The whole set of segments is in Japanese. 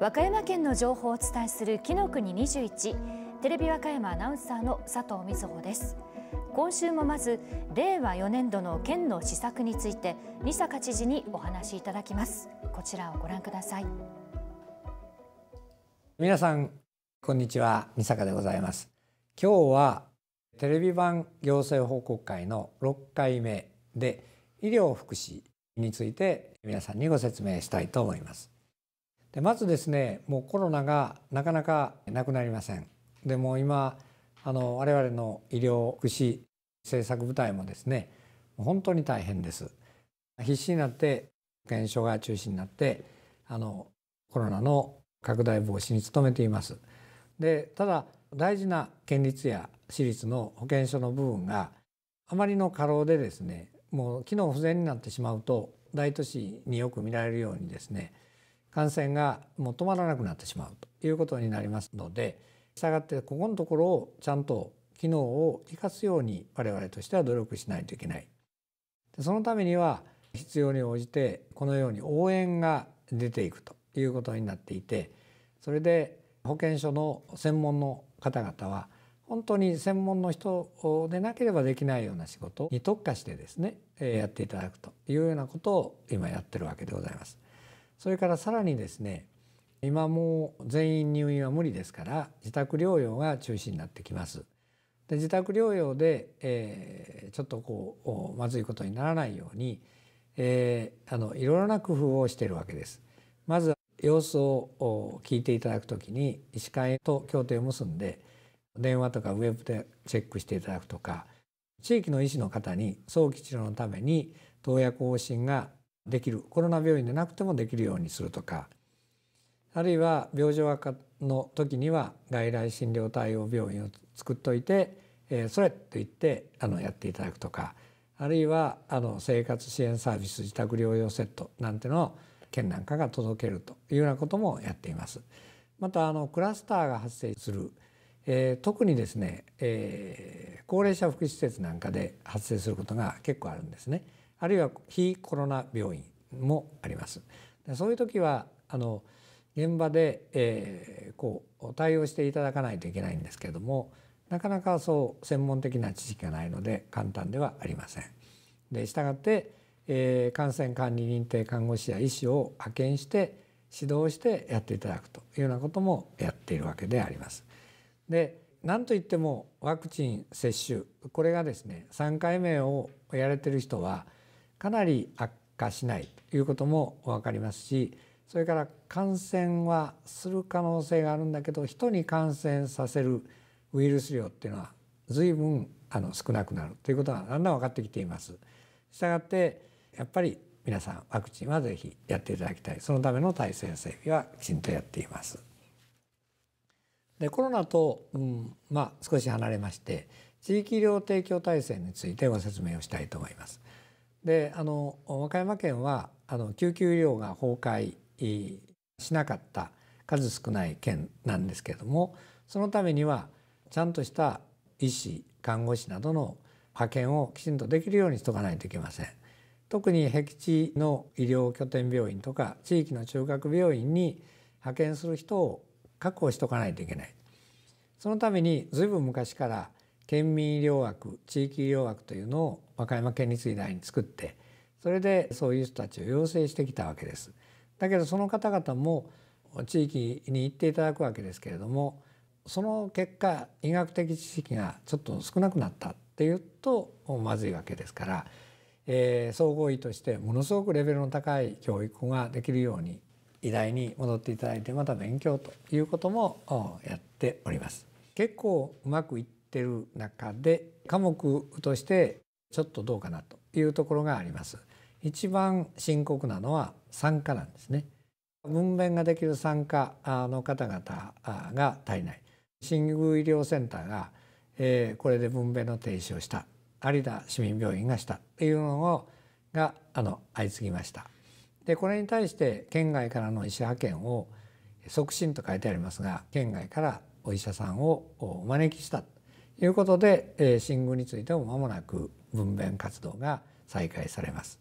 和歌山県の情報をお伝えする紀の国21テレビ和歌山アナウンサーの佐藤瑞穂です今週もまず令和4年度の県の施策について二坂知事にお話しいただきますこちらをご覧ください皆さんこんにちは二坂でございます今日はテレビ版行政報告会の6回目で医療福祉について皆さんにご説明したいと思いますでまずですねもうコロナがなかなかなくなりません。でも今あの我々の医療福祉政策部隊もですね本当に大変です。必死になって保険証が中心になってあのコロナの拡大防止に努めています。でただ大事な県立や私立の保健所の部分があまりの過労でですねもう機能不全になってしまうと大都市によく見られるようにですね感染がもう止まらなくなってしまうということになりますのでしたがってここのところをちゃんと機能を生かすように我々としては努力しないといけない。そのためには必要に応じてこのように応援が出ていくということになっていてそれで保健所の専門の方々は本当に専門の人でなければできないような仕事に特化してですねやっていただくというようなことを今やってるわけでございます。それからさらにですね今も全員入院は無理ですから自宅療養が中心になってきます。で自宅療養で、えー、ちょっとこうまずいことにならないように、えー、あのいろいろな工夫をしているわけです。まず様子を聞いていただくときに医師会と協定を結んで電話とかウェブでチェックしていただくとか地域の医師の方に早期治療のために投薬往診ができるコロナ病院でなくてもできるようにするとかあるいは病状悪化の時には外来診療対応病院を作っといて、えー、それって言ってあのやっていただくとかあるいはあの生活支援サービス自宅療養セットなんてのを県なんかが届けるというようなこともやっています。またあのクラスターが発生する、えー、特にですね、えー、高齢者福祉施設なんかで発生することが結構あるんですね。あるいは非コロナ病院もあります。そういう時はあの現場で、えー、こう対応していただかないといけないんですけれどもなかなかそう専門的な知識がないので簡単ではありません。でしたがって、えー、感染管理認定看護師や医師を派遣して指導してやっていただくというようなこともやっているわけであります。で何といってもワクチン接種これがですね3回目をやれてる人はかなり悪化しないということも分かりますしそれから感染はする可能性があるんだけど人に感染させるウイルス量っていうのは随分あの少なくなるということがだんだん分かってきています。したがってやっぱり皆さんワクチンはぜひやっていただきたいそのための体制整備はきちんとやっています。でコロナと、うんまあ、少し離れまして地域医療提供体制についてご説明をしたいと思います。であの和歌山県はあの救急医療が崩壊しなかった数少ない県なんですけれどもそのためにはちゃんとした医師看護師などの派遣をきちんとできるようにしとかないといけません。特に僻地の医療拠点病院とか地域の中核病院に派遣する人を確保しとかないといけない。そのためにぶん昔から県民医療枠地域医療枠というのを和歌山県立医大に作ってそれでそういう人たちを養成してきたわけです。だけどその方々も地域に行っていただくわけですけれどもその結果医学的知識がちょっと少なくなったっていうとまずいわけですから、えー、総合医としてものすごくレベルの高い教育ができるように医大に戻っていただいてまた勉強ということもやっております。結構うまくいってる中で科目としてちょっとどうかなというところがあります。一番深刻なのは酸化なんですね。分娩ができる酸化の方々が足りない新宮医療センターが、えー、これで分娩の停止をした有田市民病院がしたというのをがあの相次ぎましたでこれに対して県外からの医師派遣を促進と書いてありますが県外からお医者さんをお招きしたということで、えー、新宮についても間もなく分娩活動が再開されます。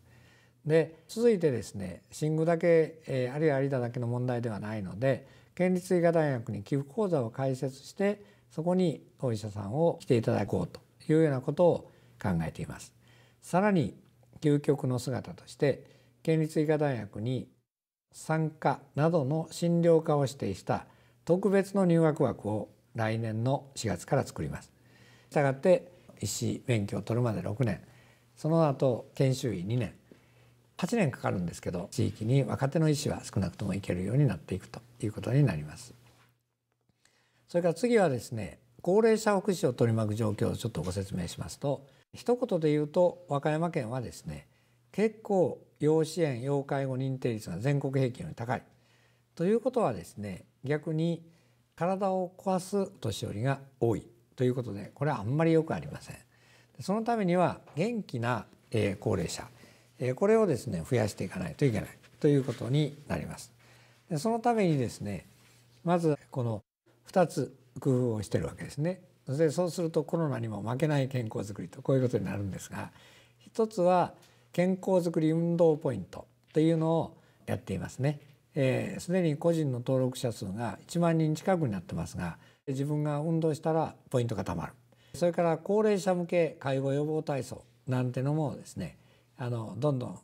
で続いてですね新宮だけ、えー、あるいは有田だけの問題ではないので県立医科大学に寄付講座を開設してそこにお医者さんを来ていただこうというようなことを考えています。さらに究極の姿として県立医科大学に産科などの診療科を指定した特別の入学枠を来年の4月から作ります。したがって医師免許を取るまで6年その後研修医2年8年かかるんですけど地域に若手の医師は少なくとも行けるようになっていくということになります。それから次はですね高齢者福祉を取り巻く状況をちょっとご説明しますと一言で言うと和歌山県はですね結構要支援要介護認定率が全国平均より高いということはですね逆に体を壊す年寄りが多いということでこれはあんまりよくありません。そのためには元気な高齢者これをですね増やしていかないといけないということになります。そのためにですねまずこの2つ工夫をしてるわけですね。でそうするとコロナにも負けない健康づくりとこういうことになるんですが一つは健康づくり運動ポイントというのをやっていますね。す、えー、に個人の登録者数が1万人近くになってますが自分が運動したらポイントがたまるそれから高齢者向け介護予防体操なんてのもですねあのどんどん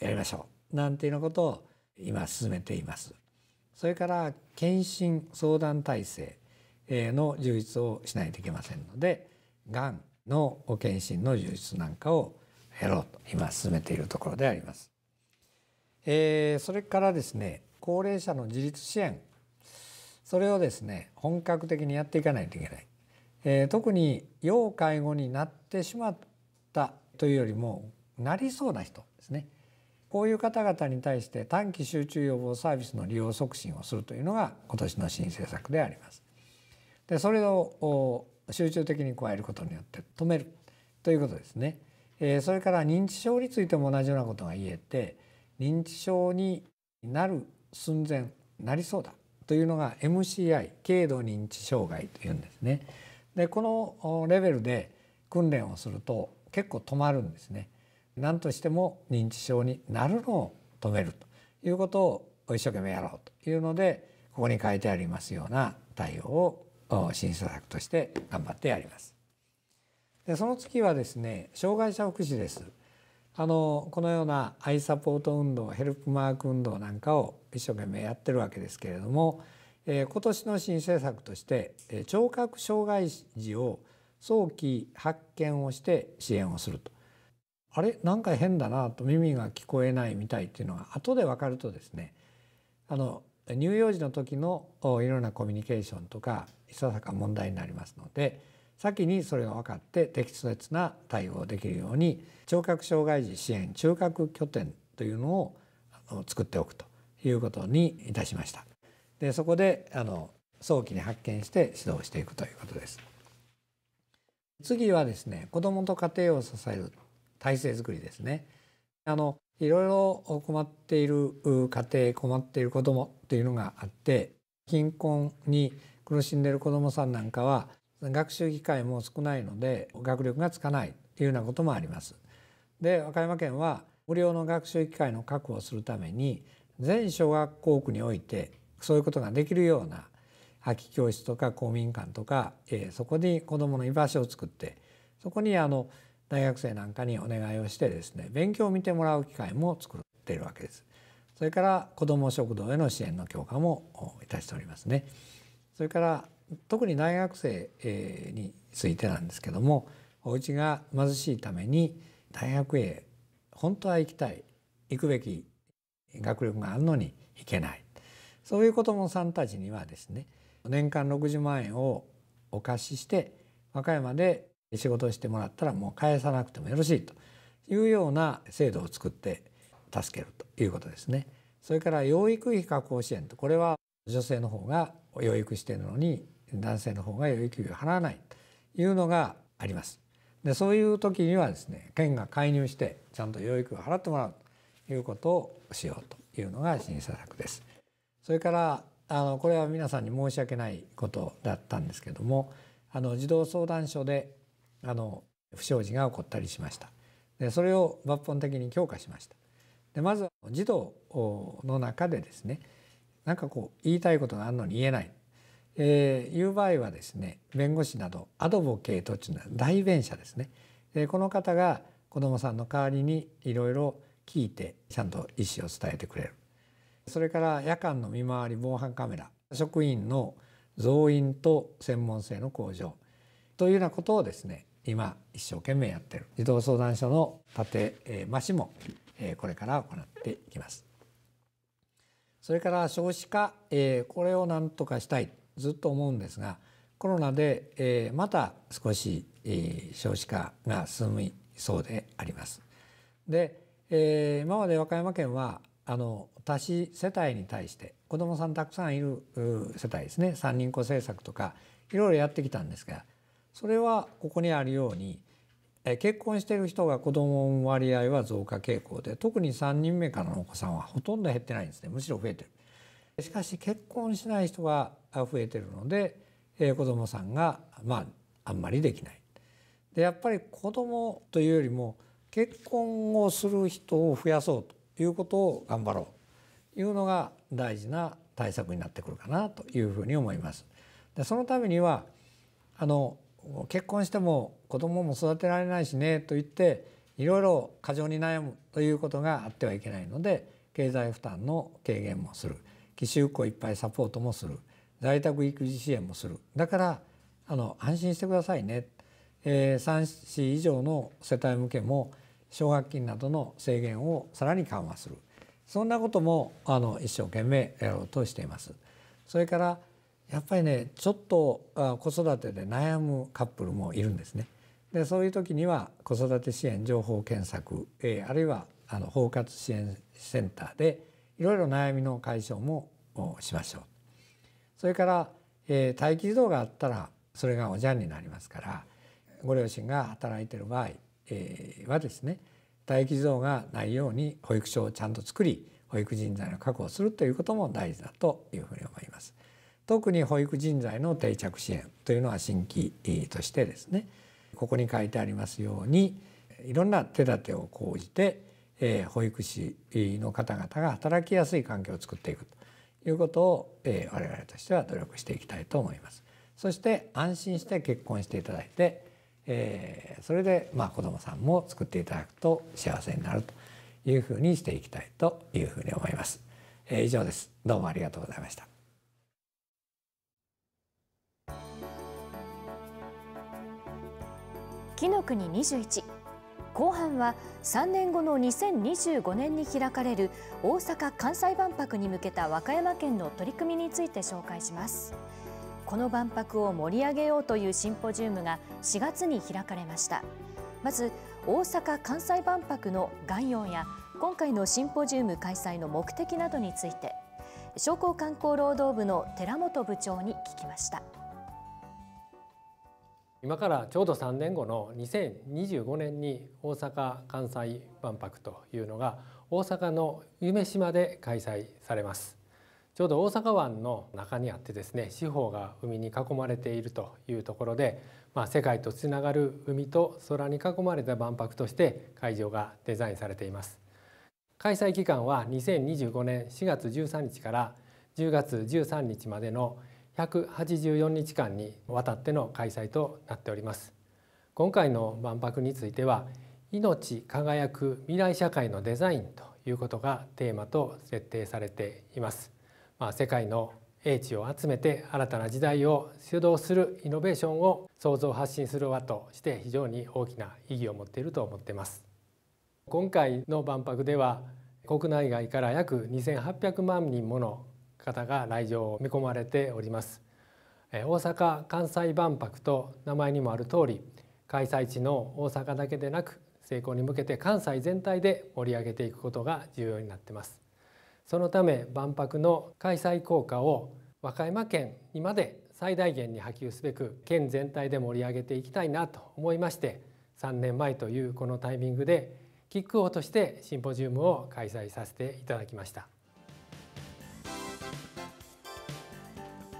やりましょうなんていうようなことを今進めていますそれから検診相談体制の充実をしないといけませんのでがんの検診の充実なんかを減ろうと今進めているところであります。えー、それからですね高齢者の自立支援それをですね本格的にやっていかないといけない、えー、特に要介護になってしまったというよりもなりそうな人ですねこういう方々に対して短期集中予防サービスの利用促進をするというのが今年の新政策であります。でそれを集中的に加えることによって止めるということですね。えー、それから認知症についても同じようなことが言えて認知症になる寸前なりそうだというのが MCI 軽度認知障害というんですね。でこのレベルで訓練をすると結構止まるんですね。何としても認知症になるのを止めるということを一生懸命やろうというのでここに書いてありますような対応を審査策として頑張ってやります。でその次はですね障害者福祉です。あのこのようなアイサポート運動ヘルプマーク運動なんかを一生懸命やってるわけですけれども、えー、今年の新政策として、えー、聴覚障害児を早期発見をして支援をするとあれなんか変だなと耳が聞こえないみたいっていうのが後で分かるとですねあの乳幼児の時のいろんなコミュニケーションとかいささか問題になりますので先にそれが分かって適切な対応できるように聴覚障害児支援聴覚拠点というのを作っておくということにいたしました。でそこであの早期に発見して指導していくということです。次はですね子どもと家庭を支える体制づくりですね。あのいろいろ困っている家庭困っている子どもっていうのがあって貧困に苦しんでいる子どもさんなんかは学習機会も少ないので学力がつかないっていうようなこともあります。で和歌山県は無料の学習機会の確保をするために全小学校区においてそういうことができるような空き教室とか公民館とか、えー、そこに子どもの居場所を作ってそこにあの大学生なんかにお願いをしてですね勉強を見てもらう機会も作っているわけです。それから子ども食堂への支援の強化もいたしておりますね。それから特に大学生についてなんですけどもお家が貧しいために大学へ本当は行きたい行くべき学力があるのに行けないそういう子どもさんたちにはですね年間60万円をお貸しして和歌山で仕事をしてもらったらもう返さなくてもよろしいというような制度を作って助けるということですね。それから養育費加工支援とこれは女性の方が養育しているのに男性の方が養育費を払わないというのがあります。でそういう時にはですね県が介入してちゃんと養育を払ってもらうということをしようというのが審査策です。それからあのこれは皆さんに申し訳ないことだったんですけどもあの児童相談所であの不祥事が起こったりしました。でそれを抜本的に強化しました。でまず児童の中でですねなんかこう言いたいことがあるのに言えないえー、いう場合はですね弁護士などアドボケートというのは代弁者ですね、えー、この方が子どもさんの代わりにいろいろ聞いてちゃんと意思を伝えてくれるそれから夜間の見回り防犯カメラ職員の増員と専門性の向上というようなことをですね今一生懸命やってる児童相談所の立て増しもこれから行っていきます。それから少子化これをなんとかしたいずっと思うんですがコロナで、えー、また少し、えー、少子化が進みそうであります。で、えー、今まで和歌山県はあの多子世帯に対して子どもさんたくさんいる世帯ですね3人子政策とかいろいろやってきたんですがそれはここにあるように結婚している人が子どもの割合は増加傾向で特に3人目からのお子さんはほとんど減ってないんですねむしろ増えてる。しかし結婚しない人が増えているので、えー、子供さんがまああんまりできない。でやっぱり子供というよりも結婚をする人を増やそうということを頑張ろうというのが大事な対策になってくるかなというふうに思います。でそのためにはあの結婚しても子供も育てられないしねと言っていろいろ過剰に悩むということがあってはいけないので経済負担の軽減もする。寄宿校いっぱいサポートもする在宅育児支援もするだからあの安心してくださいね、えー、3子以上の世帯向けも奨学金などの制限をさらに緩和するそんなこともあの一生懸命やろうとしています。それからやっぱりねちょっと子育てで悩むカップルもいるんですね。でそういう時には子育て支援情報検索、えー、あるいはあの包括支援センターでいろいろ悩みの解消もをしましょうそれから、えー、待機児童があったらそれがおじゃんになりますからご両親が働いてる場合、えー、はですね待機児童がないように保育所をちゃんと作り保育人材の確保をするということも大事だというふうに思います。特に保育人材の定着支援というのは新規としてですねここに書いてありますようにいろんな手立てを講じて、えー、保育士の方々が働きやすい環境を作っていくということを、えー、我々としては努力していきたいと思います。そして安心して結婚していただいて、えー、それでまあ子供さんも作っていただくと幸せになるというふうにしていきたいというふうに思います。えー、以上です。どうもありがとうございました。木の国二十一。後半は3年後の2025年に開かれる大阪・関西万博に向けた和歌山県の取り組みについて紹介しますこの万博を盛り上げようというシンポジウムが4月に開かれましたまず大阪・関西万博の概要や今回のシンポジウム開催の目的などについて商工観光労働部の寺本部長に聞きました。今からちょうど3年後の2025年に大阪・関西万博というのが大阪の夢島で開催されますちょうど大阪湾の中にあってですね四方が海に囲まれているというところで、まあ、世界とつながる海と空に囲まれた万博として会場がデザインされています開催期間は2025年4月13日から10月13日までの184日間にわたっての開催となっております今回の万博については命輝く未来社会のデザインということがテーマと設定されています、まあ、世界の英知を集めて新たな時代を主導するイノベーションを創造発信する輪として非常に大きな意義を持っていると思っています今回の万博では国内外から約2800万人もの方が来場を見込まれております。大阪・関西万博と名前にもある通り開催地の大阪だけでなく成功に向けて関西全体で盛り上げていくことが重要になってますそのため万博の開催効果を和歌山県にまで最大限に波及すべく県全体で盛り上げていきたいなと思いまして3年前というこのタイミングでキックオフとしてシンポジウムを開催させていただきました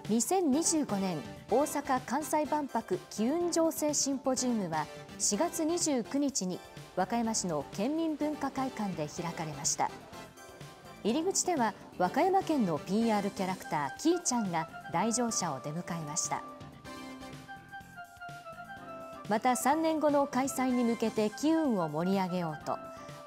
2025年大阪・関西万博機運情勢シンポジウムは4月29日に和歌山市の県民文化会館で開かれました入り口では和歌山県の PR キャラクターキーちゃんが来場者を出迎えましたまた3年後の開催に向けて機運を盛り上げようと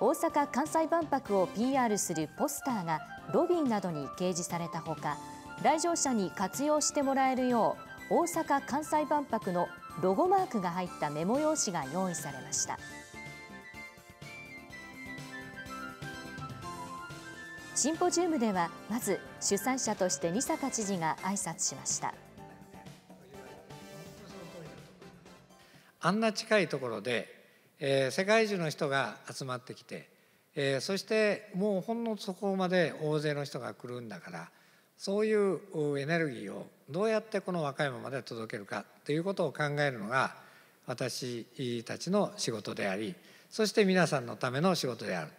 大阪・関西万博を PR するポスターがロビーなどに掲示されたほか来場者に活用してもらえるよう大阪・関西万博のロゴマークが入ったメモ用紙が用意されましたシンポジウムではまず主催者として二坂知事が挨拶しましたあんな近いところで、えー、世界中の人が集まってきて、えー、そしてもうほんのそこまで大勢の人が来るんだからそういうエネルギーをどうやってこの和歌山まで届けるかということを考えるのが私たちの仕事でありそして皆さんのための仕事である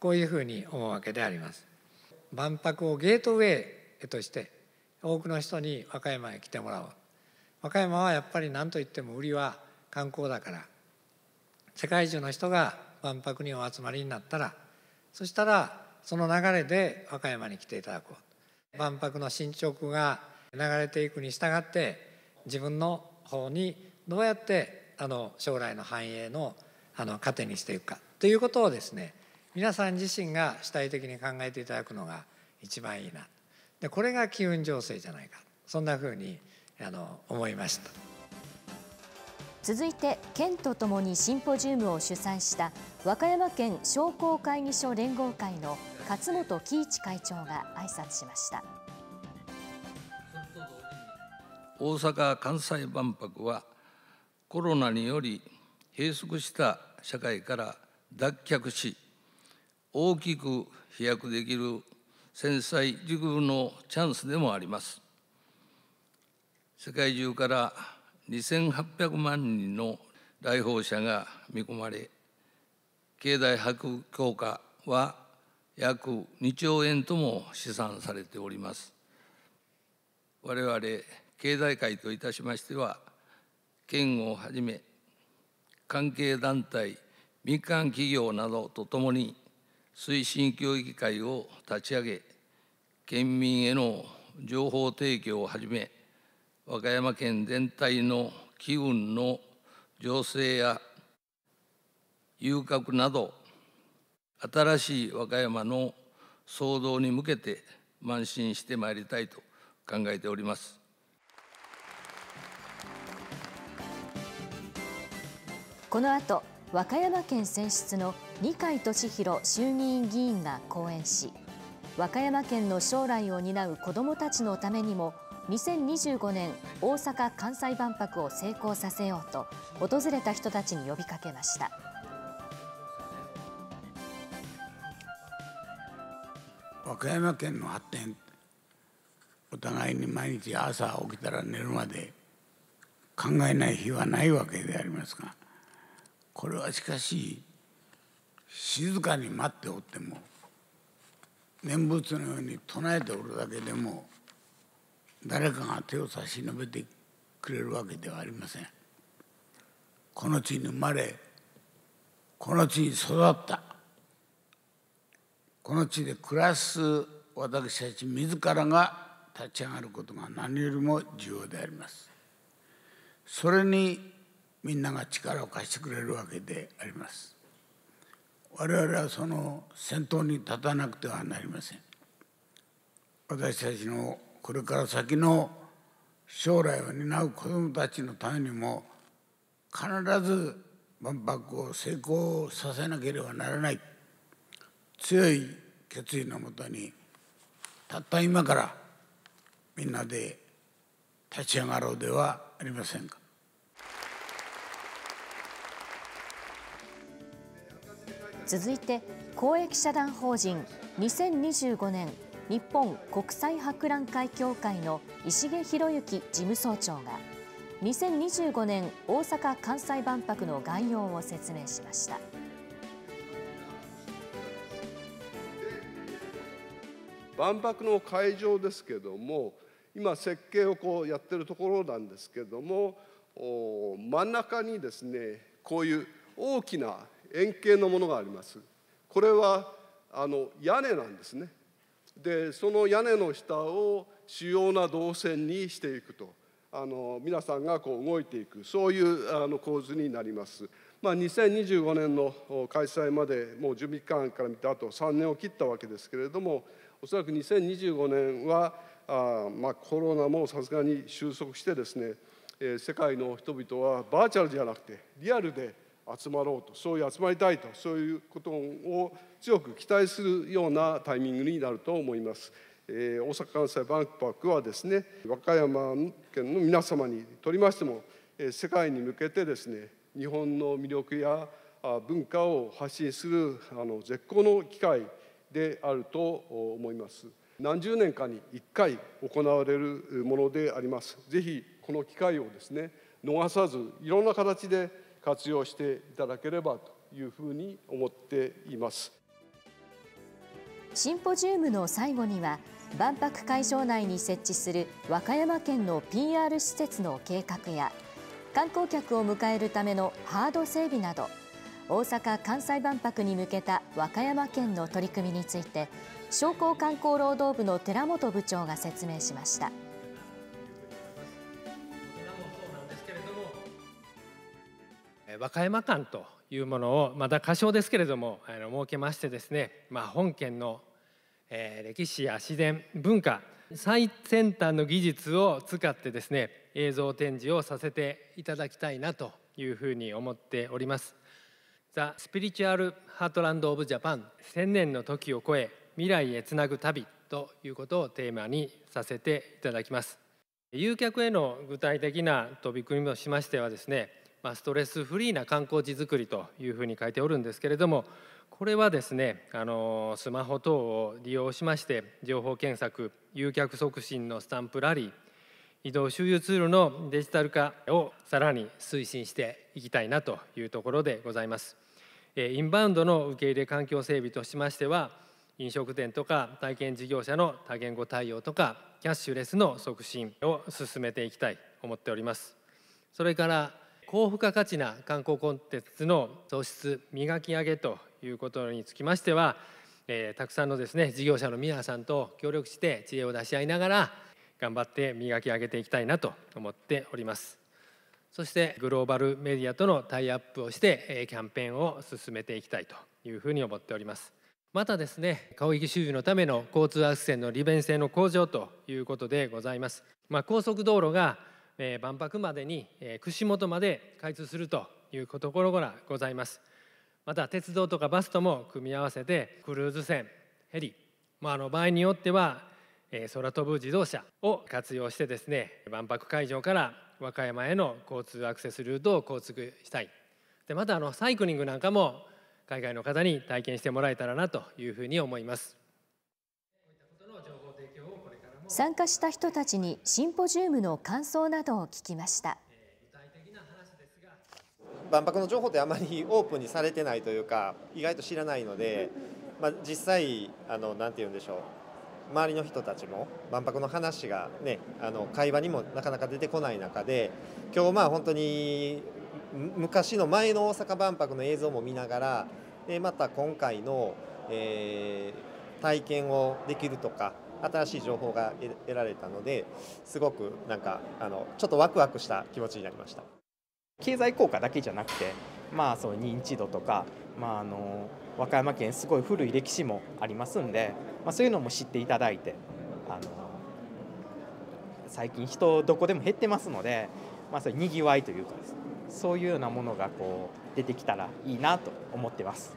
こういうふうに思うわけであります。万博をゲートウェイとして多くの人に和歌山へ来てもらおう和歌山はやっぱり何といっても売りは観光だから世界中の人が万博にお集まりになったらそしたらその流れで和歌山に来ていただこう万博の進捗が流れていくに従って自分の方にどうやってあの将来の繁栄のあの糧にしていくかということをですね皆さん自身が主体的に考えていただくのが一番いいなでこれが機運情勢じゃないかそんなふうにあの思いました続いて県とともにシンポジウムを主催した和歌山県商工会議所連合会の勝本喜一会長が挨拶しました大阪・関西万博はコロナにより閉塞した社会から脱却し大きく飛躍できる繊細熟遇のチャンスでもあります世界中から2800万人の来訪者が見込まれ経済博強化。は約2兆円とも試算されております我々経済界といたしましては県をはじめ関係団体民間企業などとともに推進協議会を立ち上げ県民への情報提供をはじめ和歌山県全体の機運の醸成や遊郭など新しい和歌山の騒動に向けて邁進してまいりたいと考えております。この後、和歌山県選出の二階俊博衆議院議員が講演し、和歌山県の将来を担う子どもたちのためにも2025年大阪・関西万博を成功させようと訪れた人たちに呼びかけました。和歌山県の発展お互いに毎日朝起きたら寝るまで考えない日はないわけでありますがこれはしかし静かに待っておっても念仏のように唱えておるだけでも誰かが手を差し伸べてくれるわけではありません。この地に生まれこの地に育ったこの地で暮らす私たち自らが立ち上がることが何よりも重要であります。それにみんなが力を貸してくれるわけであります。我々はその先頭に立たなくてはなりません。私たちのこれから先の将来を担う子どもたちのためにも必ず万博を成功させなければならない。強い決意のもとにたった今からみんなで立ち上がろうではありませんか。続いて公益社団法人2025年日本国際博覧会協会の石毛博之事務総長が2025年大阪・関西万博の概要を説明しました。万博の会場ですけども今設計をこうやってるところなんですけども真ん中にですねこういう大きな円形のものがあります。これはあの屋根なんですね。でその屋根の下を主要な動線にしていくとあの皆さんがこう動いていくそういうあの構図になります。まあ、2025年の開催までもう準備期間から見たあと3年を切ったわけですけれどもおそらく2025年はあ、まあ、コロナもさすがに収束してですね、えー、世界の人々はバーチャルじゃなくてリアルで集まろうとそういう集まりたいとそういうことを強く期待するようなタイミングになると思います。えー、大阪・関西万博はですね和歌山県の皆様にとりましても、えー、世界に向けてですね日本の魅力や文化を発信するあの絶好の機会であると思います。何十年かに1回行われるものであります。ぜひこの機会をですね逃さずいろんな形で活用していただければというふうに思っています。シンポジウムの最後には万博会場内に設置する和歌山県の PR 施設の計画や観光客を迎えるためのハード整備など大阪・関西万博に向けた和歌山県の取り組みについて商工観光労働部の寺本部長が説明しました。和歌山間というものをまた仮称ですけれどもあの設けましてですね、まあ、本県の、えー、歴史や自然文化最先端の技術を使ってですね映像展示をさせていただきたいなというふうに思っております。t スピリチュアル・ハートランド・オブ・ジャパン d 0 0千年の時を超え未来へつなぐ旅ということをテーマにさせていただきます誘客への具体的な取り組みとしましてはですねまストレスフリーな観光地づくりというふうに書いておるんですけれどもこれはですねあのスマホ等を利用しまして情報検索誘客促進のスタンプラリー移動周遊ツールのデジタル化をさらに推進していきたいなというところでございます。インバウンドの受け入れ環境整備としましては飲食店とか体験事業者の多言語対応とかキャッシュレスの促進を進めていきたい思っておりますそれから高付加価値な観光コンテンツの創出磨き上げということにつきましては、えー、たくさんのですね事業者の皆さんと協力して知恵を出し合いながら頑張って磨き上げていきたいなと思っておりますそしてグローバルメディアとのタイアップをしてキャンペーンを進めていきたいというふうに思っておりますまたですね広域周囲のための交通アクセンの利便性の向上ということでございます、まあ、高速道路が万博までに串本まで開通するというところらございますまた鉄道とかバスとも組み合わせてクルーズ船ヘリ、まあ、あの場合によっては空飛ぶ自動車を活用してですね万博会場から和歌山への交通アクセスルートを構築したいでまたあのサイクリングなんかも海外の方に体験してもらえたらなというふうに思います参加した人たちにシンポジウムの感想などを聞きました万博の情報ってあまりオープンにされてないというか意外と知らないので、まあ、実際あのなんて言うんでしょう周りの人たちも万博の話が、ね、あの会話にもなかなか出てこない中で今日まあ本当に昔の前の大阪万博の映像も見ながらでまた今回の、えー、体験をできるとか新しい情報が得られたのですごくなんかあのちょっとワクワクした気持ちになりました経済効果だけじゃなくて、まあ、その認知度とか、まあ、あの和歌山県すごい古い歴史もありますんで、まあ、そういうのも知っていただいてあの最近人どこでも減ってますので、まあ、それにぎわいというかです、ね、そういうようなものがこう出てきたらいいなと思ってます。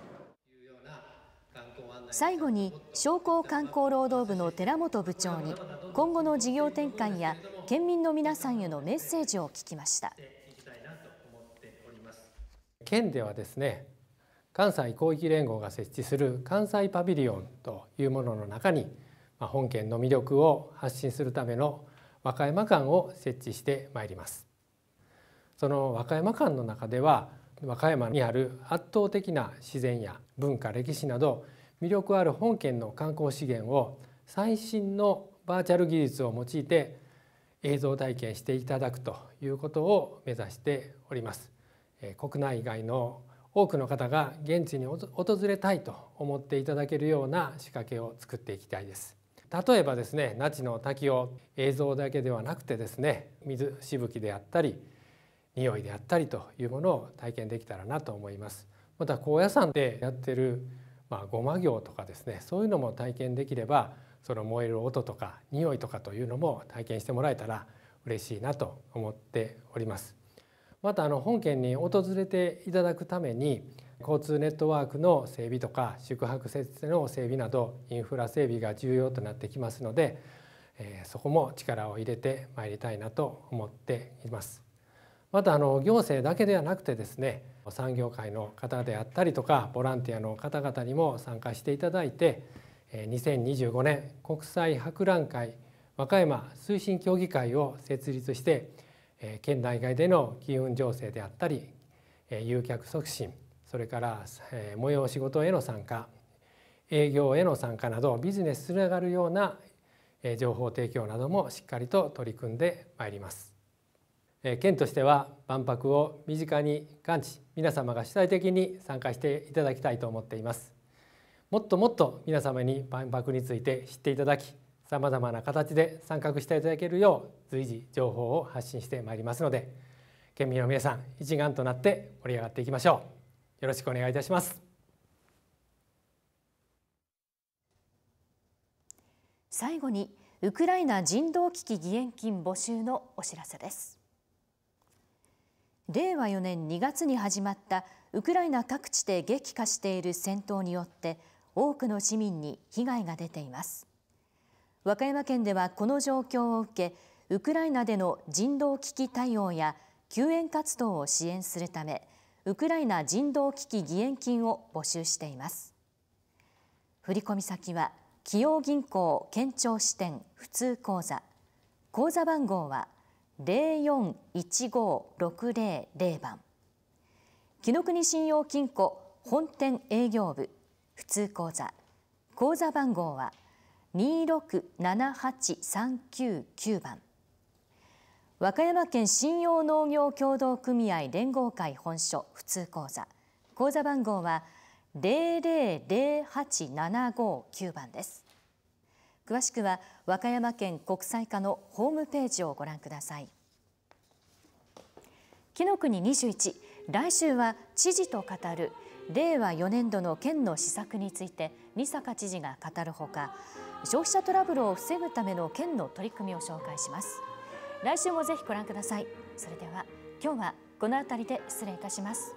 最後に商工観光労働部の寺本部長に今後の事業転換や県民の皆さんへのメッセージを聞きました県ではですね関西広域連合が設置する関西パビリオンというものの中に本県の魅力を発信するための和歌山館を設置してまいりますその和歌山館の中では和歌山にある圧倒的な自然や文化歴史など魅力ある本県の観光資源を最新のバーチャル技術を用いて映像体験していただくということを目指しております国内外の多くの方が現地に訪れたいと思っていただけるような仕掛けを作っていきたいです例えばですね那智の滝を映像だけではなくてですね水しぶきであったり匂いであったりというものを体験できたらなと思いますまた高野山でやってるまあ、ごま行とかですねそういうのも体験できればその燃える音とか匂いとかというのも体験してもらえたら嬉しいなと思っておりますまたあの本県に訪れていただくために交通ネットワークの整備とか宿泊施設の整備などインフラ整備が重要となってきますので、えそこも力を入れてまいりたいなと思っています。またあの行政だけではなくてですね産業界の方であったりとかボランティアの方々にも参加していただいて2025年国際博覧会和歌山推進協議会を設立して県内外での機運情勢であったり誘客促進それから催し事への参加営業への参加などビジネスつながるような情報提供などもしっかりと取り組んでまいります県としては万博を身近に感知皆様が主体的に参加していただきたいと思っていますもっともっと皆様に万博について知っていただきさまざまな形で参画していただけるよう随時情報を発信してまいりますので県民の皆さん一丸となって盛り上がっていきましょうよろしくお願いいたします最後にウクライナ人道危機義援金募集のお知らせです令和4年2月に始まったウクライナ各地で激化している戦闘によって多くの市民に被害が出ています和歌山県ではこの状況を受け、ウクライナでの人道危機対応や救援活動を支援するため、ウクライナ人道危機義援金を募集しています。振込先は、企業銀行県庁支店普通口座。口座番号は零四一五六零零番。紀伊国信用金庫本店営業部普通口座。口座番号は二六七八三九九番和歌山県信用農業協同組合連合会本所普通口座口座番号は零零零八七五九番です詳しくは和歌山県国際課のホームページをご覧ください紀の国二十一、来週は知事と語る令和四年度の県の施策について仁坂知事が語るほか消費者トラブルを防ぐための県の取り組みを紹介します来週もぜひご覧くださいそれでは今日はこの辺りで失礼いたします